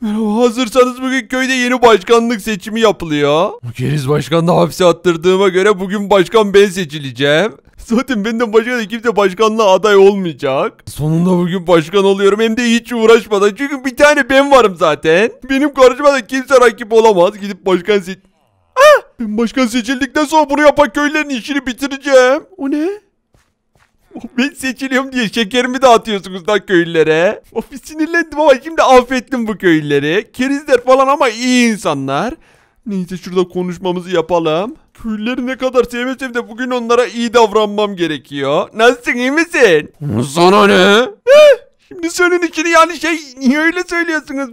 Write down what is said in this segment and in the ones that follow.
Merhaba hazırsanız bugün köyde yeni başkanlık seçimi yapılıyor. Keriz başkanı da hapse attırdığıma göre bugün başkan ben seçileceğim. Zaten benden başka da kimse başkanlığa aday olmayacak. Sonunda bugün başkan oluyorum hem de hiç uğraşmadan. Çünkü bir tane ben varım zaten. Benim karşıma da kimse rakip olamaz. Gidip başkan seç... Ah! Ben başkan seçildikten sonra bunu yapan köylerin işini bitireceğim. O ne? Ben seçiliyorum diye şekerimi dağıtıyorsunuz lan köylülere. Of sinirlendim ama şimdi affettim bu köylüleri. Kerizler falan ama iyi insanlar. Neyse şurada konuşmamızı yapalım. Köylüleri ne kadar sevmesem de bugün onlara iyi davranmam gerekiyor. Nasılsın iyi misin? Sana ne? Eh, şimdi söylenin içini yani şey niye öyle söylüyorsunuz?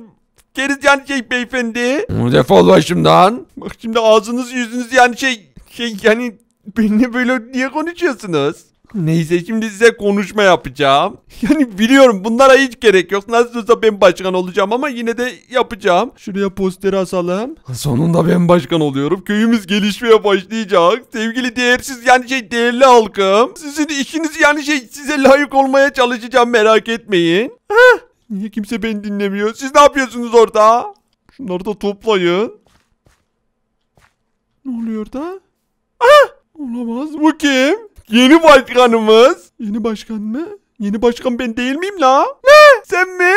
Keriz yani şey beyefendi. Defol başımdan. Bak şimdi ağzınız yüzünüz yani şey şey yani benimle böyle niye konuşuyorsunuz? Neyse şimdi size konuşma yapacağım. Yani biliyorum bunlara hiç gerek yok. Nasıl olsa ben başkan olacağım ama yine de yapacağım. Şuraya posteri asalım. Sonunda ben başkan oluyorum. Köyümüz gelişmeye başlayacak. Sevgili değersiz yani şey değerli halkım. Sizin işiniz yani şey size layık olmaya çalışacağım merak etmeyin. Heh. Niye kimse beni dinlemiyor? Siz ne yapıyorsunuz orada? Şunları da toplayın. Ne oluyor da? Ah! Olamaz. Bu kim? Yeni başkanımız. Yeni başkan mı? Yeni başkan ben değil miyim la? Ne? Sen mi?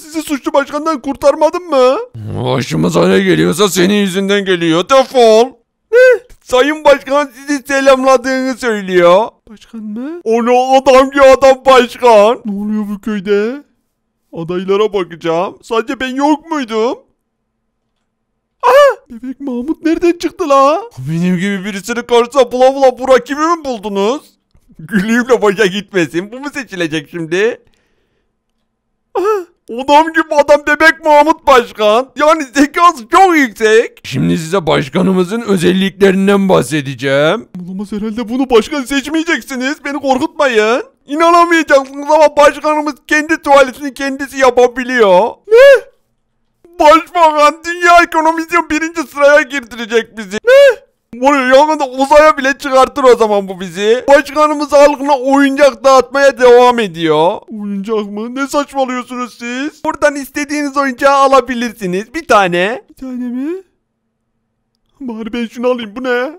Sizi suçlu başkandan kurtarmadım mı? Başımıza ne geliyorsa senin yüzünden geliyor. Defol. Ne? Sayın başkan sizi selamladığını söylüyor. Başkan mı? O ne adam ki adam başkan. Ne oluyor bu köyde? Adaylara bakacağım. Sadece ben yok muydum? Aa! Bebek Mahmut nereden çıktı la? Benim gibi birisini karşısına bula bula bura kimi mi buldunuz? Gülüğümle başa gitmesin. Bu mu seçilecek şimdi? Ah, adam gibi adam bebek Mahmut Başkan. Yani zekası çok yüksek. Şimdi size başkanımızın özelliklerinden bahsedeceğim. Olamaz herhalde bunu başkan seçmeyeceksiniz. Beni korkutmayın. İnanamayacaksınız ama başkanımız kendi tuvaletini kendisi yapabiliyor. Ne? Başbakan dünya ekonomisini birinci sıraya girdirecek bizi. Ne? Bunu uzaya bile çıkartır o zaman bu bizi. Başkanımız halkına oyuncak dağıtmaya devam ediyor. Oyuncak mı? Ne saçmalıyorsunuz siz? Buradan istediğiniz oyuncağı alabilirsiniz. Bir tane. Bir tane mi? Bari ben şunu alayım. Bu ne?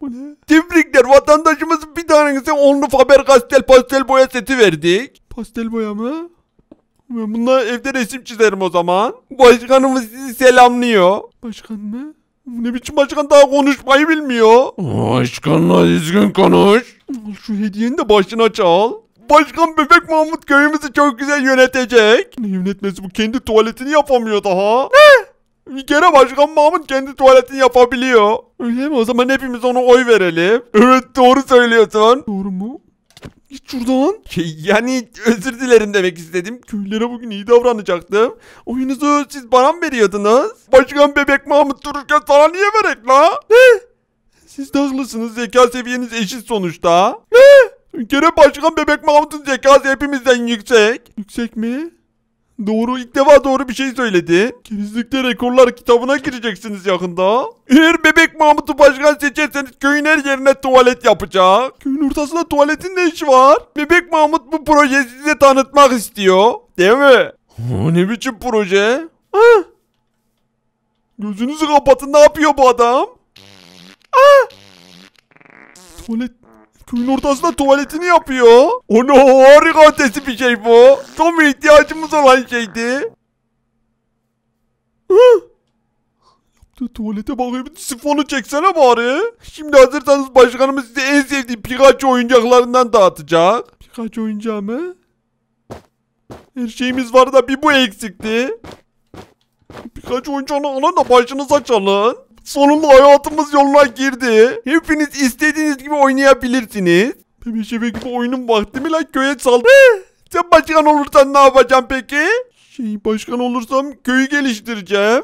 Bu ne? Tebrikler vatandaşımız bir tanesi onlu Faber Castell pastel boya seti verdik. Pastel boya mı? Bunlar evde resim çizerim o zaman. Başkanımız sizi selamlıyor. Başkan mı? Ne biçim başkan daha konuşmayı bilmiyor. Başkanla düzgün konuş. Al Şu hediyeni de başına çal. Başkan Bebek Mahmut köyümüzü çok güzel yönetecek. Ne yönetmesi bu kendi tuvaletini yapamıyor daha. Ne? Bir kere Başkan Mahmut kendi tuvaletini yapabiliyor. Öyle mi? O zaman hepimiz ona oy verelim. Evet doğru söylüyorsun. Doğru mu? Git şuradan. Şey, yani özür dilerim demek istedim. Köylere bugün iyi davranacaktım. Oyunuzu siz bana mı veriyordunuz? Başkan bebek Mahmut dururken sana niye verek la? Ne? Siz de haklısınız. Zeka seviyeniz eşit sonuçta. Ne? Bir kere başkan bebek Mahmut'un zekası hepimizden yüksek. Yüksek mi? Doğru ilk defa doğru bir şey söyledi. Kerizlikte rekorlar kitabına gireceksiniz yakında. Eğer bebek Mahmut'u başkan seçerseniz köyün her yerine tuvalet yapacak. Köyün ortasında tuvaletin ne işi var? Bebek Mahmut bu projeyi size tanıtmak istiyor. Değil mi? ne biçim proje? Ha? Gözünüzü kapatın ne yapıyor bu adam? Ha? Tuvalet Köyün ortasında tuvaletini yapıyor. Onu harika ötesi bir şey bu. Tam ihtiyacımız olan şeydi. Hı? Yaptığı tuvalete bakayım. Sifonu çeksene bari. Şimdi hazırsanız başkanımız size en sevdiği Pikachu oyuncaklarından dağıtacak. Pikachu oyuncağı mı? Her şeyimiz vardı, da bir bu eksikti. Pikachu oyuncağını alın da başınıza çalın. Sonunda hayatımız yoluna girdi. Hepiniz istediğiniz gibi oynayabilirsiniz. Bebe şebek gibi oyunun vakti mi lan köye saldı? Sen başkan olursan ne yapacağım peki? Şey başkan olursam köyü geliştireceğim.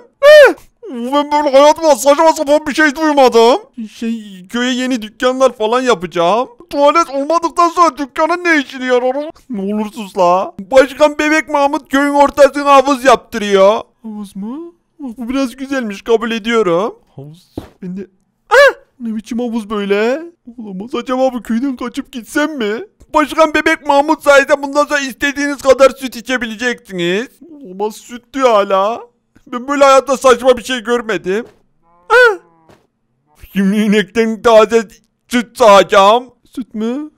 Eh, ben böyle hayatıma saçma sapan bir şey duymadım. Şey köye yeni dükkanlar falan yapacağım. Tuvalet olmadıktan sonra dükkanın ne işini yararım? ne olur la. Başkan Bebek Mahmut köyün ortasına havuz yaptırıyor. Havuz mu? Bu biraz güzelmiş kabul ediyorum. Havuz ben de. Ah! Ne biçim havuz böyle? Olamaz acaba bu köyden kaçıp gitsem mi? Başkan bebek Mahmut sayesinde bundan sonra istediğiniz kadar süt içebileceksiniz. Olamaz süt diyor hala. Ben böyle hayatta saçma bir şey görmedim. Ah! Şimdi inekten taze süt sağacağım. Süt mü?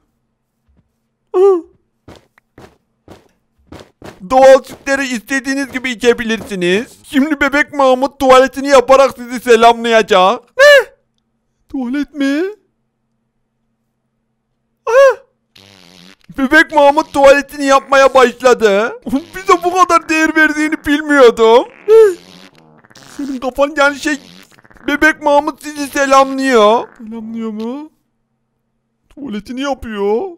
Ah! Doğal sütleri istediğiniz gibi içebilirsiniz. Şimdi bebek Mahmut tuvaletini yaparak sizi selamlayacak. Ne? Tuvalet mi? Bebek Mahmut tuvaletini yapmaya başladı. Bize bu kadar değer verdiğini bilmiyordum. Senin kafan yani şey... Bebek Mahmut sizi selamlıyor. Selamlıyor mu? Tuvaletini yapıyor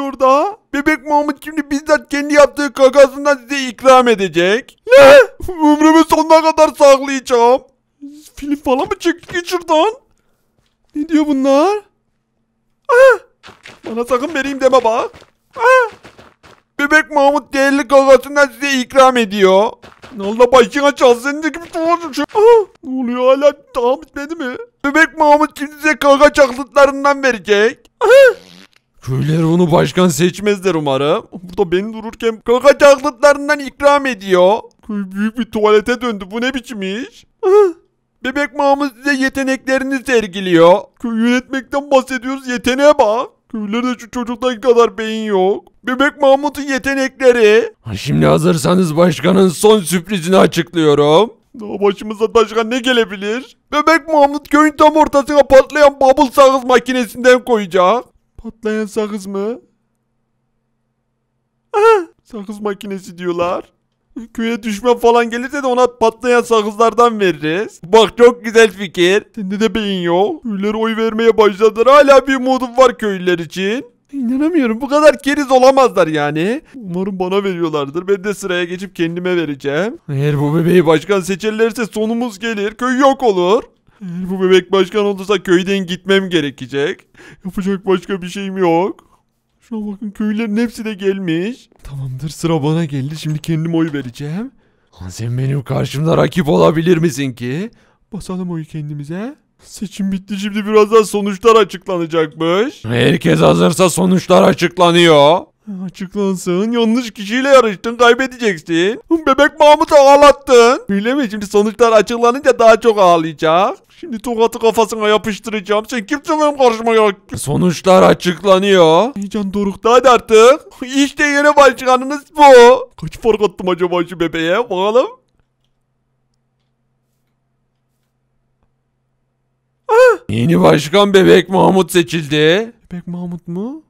oluyor da? Bebek Mahmut şimdi bizzat kendi yaptığı kakasından size ikram edecek. Ne? Ömrümün sonuna kadar saklayacağım. Filip falan mı çekti ki şuradan? Ne diyor bunlar? Aa! Ah! Bana sakın vereyim deme bak. Aa! Ah! Bebek Mahmut değerli kakasından size ikram ediyor. Ne oldu başına çalsın diye gibi doğurmuş. Şey. Ah! Ne oluyor hala tamam bitmedi mi? Bebek Mahmut şimdi size kaka çaklıtlarından verecek. Aa! Köyler onu başkan seçmezler umarım. Burada beni dururken kaka taklitlerinden ikram ediyor. Köy büyük bir tuvalete döndü. Bu ne biçim iş? Bebek Mahmut size yeteneklerini sergiliyor. Köy yönetmekten bahsediyoruz. Yeteneğe bak. Köylerde şu çocuktan kadar beyin yok. Bebek Mahmut'un yetenekleri. Ha şimdi hazırsanız başkanın son sürprizini açıklıyorum. Daha başımıza başka ne gelebilir? Bebek Mahmut köyün tam ortasına patlayan bubble sağız makinesinden koyacak. Patlayan sakız mı? Aha, sakız makinesi diyorlar. Köye düşme falan gelirse de ona patlayan sakızlardan veririz. Bak çok güzel fikir. Sende de beyin yok. Köylere oy vermeye başladılar. Hala bir modum var köylüler için. İnanamıyorum bu kadar keriz olamazlar yani. Umarım bana veriyorlardır. Ben de sıraya geçip kendime vereceğim. Eğer bu bebeği başkan seçerlerse sonumuz gelir. Köy yok olur. Bu bebek başkan olursa köyden gitmem gerekecek. Yapacak başka bir şeyim yok. Şuna bakın köylerin hepsi de gelmiş. Tamamdır sıra bana geldi. Şimdi kendim oy vereceğim. sen benim karşımda rakip olabilir misin ki? Basalım oyu kendimize. Seçim bitti şimdi birazdan sonuçlar açıklanacakmış. Herkes hazırsa sonuçlar açıklanıyor. Açıklansın. Yanlış kişiyle yarıştın. Kaybedeceksin. Bebek Mahmut'u ağlattın. Öyle mi? Şimdi sonuçlar açıklanınca daha çok ağlayacak. Şimdi tokatı kafasına yapıştıracağım. Sen kimsin benim karşıma ya? Sonuçlar açıklanıyor. Heyecan dorukta hadi artık. İşte yeni başkanınız bu. Kaç fark attım acaba şu bebeğe? Bakalım. Ah! Yeni başkan Bebek Mahmut seçildi. Bebek Mahmut mu?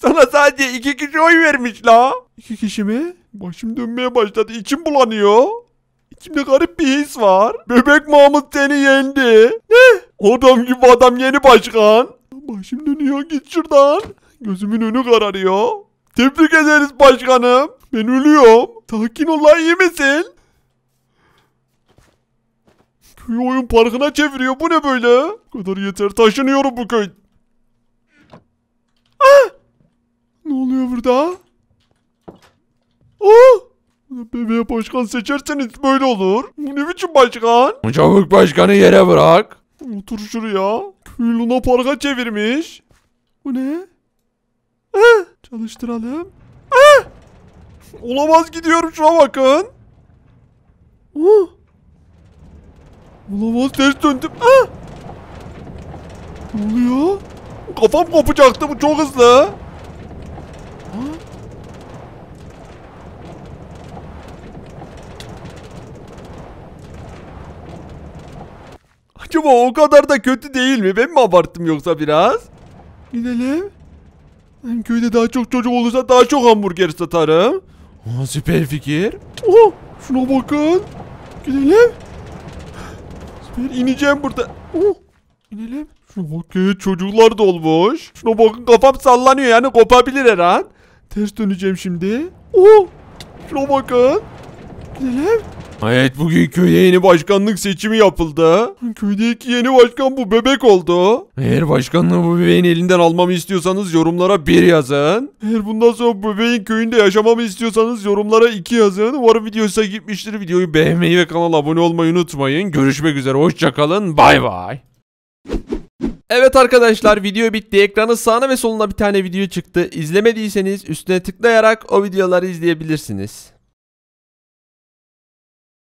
Sana sadece iki kişi oy vermiş la. İki kişi mi? Başım dönmeye başladı. İçim bulanıyor. İçimde garip bir his var. Bebek Mahmut seni yendi. Ne? Adam gibi adam yeni başkan. Başım dönüyor git şuradan. Gözümün önü kararıyor. Tebrik ederiz başkanım. Ben ölüyorum. Sakin ol lan iyi misin? Köyü oyun parkına çeviriyor. Bu ne böyle? Bu kadar yeter taşınıyorum bu köy. oluyor burada? Aa! Bebeğe başkan seçerseniz böyle olur. Bu ne biçim başkan? Çabuk başkanı yere bırak. Otur şuraya. Köyü Luna Park'a çevirmiş. Bu ne? Ha, çalıştıralım. Ha! Olamaz gidiyorum şuna bakın. Ha! Olamaz ters döndüm. Ha! Ne oluyor? Kafam kopacaktı bu çok hızlı. Acaba o kadar da kötü değil mi? Ben mi abarttım yoksa biraz? Gidelim. Ben köyde daha çok çocuk olursa daha çok hamburger satarım. Aa, süper fikir. Oha, şuna bakın. Gidelim. Süper ineceğim burada. Oh, inelim. Şuna bakın çocuklar dolmuş. Şuna bakın kafam sallanıyor yani kopabilir her an. Ters döneceğim şimdi. Oh, şuna bakın. Gidelim. Evet bugün köyde yeni başkanlık seçimi yapıldı. Köydeki yeni başkan bu bebek oldu. Eğer başkanlığı bu bebeğin elinden almamı istiyorsanız yorumlara bir yazın. Eğer bundan sonra bu bebeğin köyünde yaşamamı istiyorsanız yorumlara iki yazın. Var video gitmiştir. Videoyu beğenmeyi ve kanala abone olmayı unutmayın. Görüşmek üzere hoşçakalın bay bay. Evet arkadaşlar video bitti. Ekranın sağına ve soluna bir tane video çıktı. İzlemediyseniz üstüne tıklayarak o videoları izleyebilirsiniz.